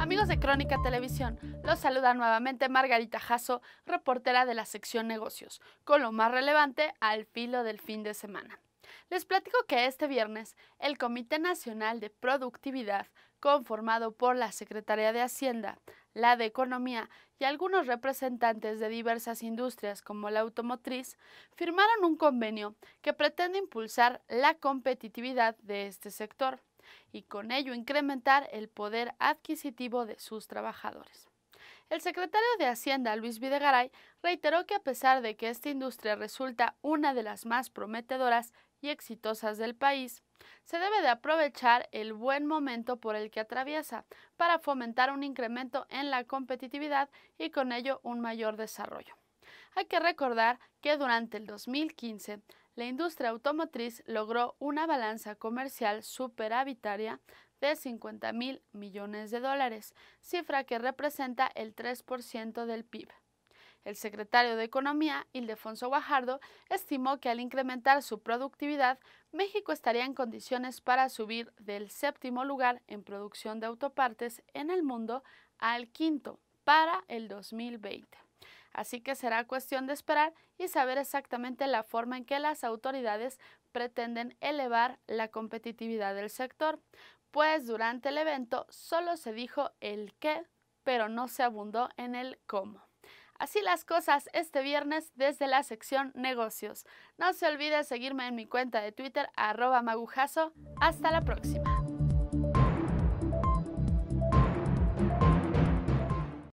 Amigos de Crónica Televisión, los saluda nuevamente Margarita Jasso, reportera de la sección Negocios, con lo más relevante al filo del fin de semana. Les platico que este viernes el Comité Nacional de Productividad, conformado por la Secretaría de Hacienda, la de Economía y algunos representantes de diversas industrias como la automotriz firmaron un convenio que pretende impulsar la competitividad de este sector y con ello incrementar el poder adquisitivo de sus trabajadores. El secretario de Hacienda, Luis Videgaray, reiteró que a pesar de que esta industria resulta una de las más prometedoras y exitosas del país, se debe de aprovechar el buen momento por el que atraviesa para fomentar un incremento en la competitividad y con ello un mayor desarrollo. Hay que recordar que durante el 2015, la industria automotriz logró una balanza comercial superavitaria 50 mil millones de dólares, cifra que representa el 3% del PIB. El secretario de Economía, Ildefonso Guajardo, estimó que al incrementar su productividad, México estaría en condiciones para subir del séptimo lugar en producción de autopartes en el mundo al quinto para el 2020. Así que será cuestión de esperar y saber exactamente la forma en que las autoridades pretenden elevar la competitividad del sector, pues durante el evento solo se dijo el qué, pero no se abundó en el cómo. Así las cosas este viernes desde la sección negocios. No se olvide seguirme en mi cuenta de Twitter arroba magujazo. Hasta la próxima.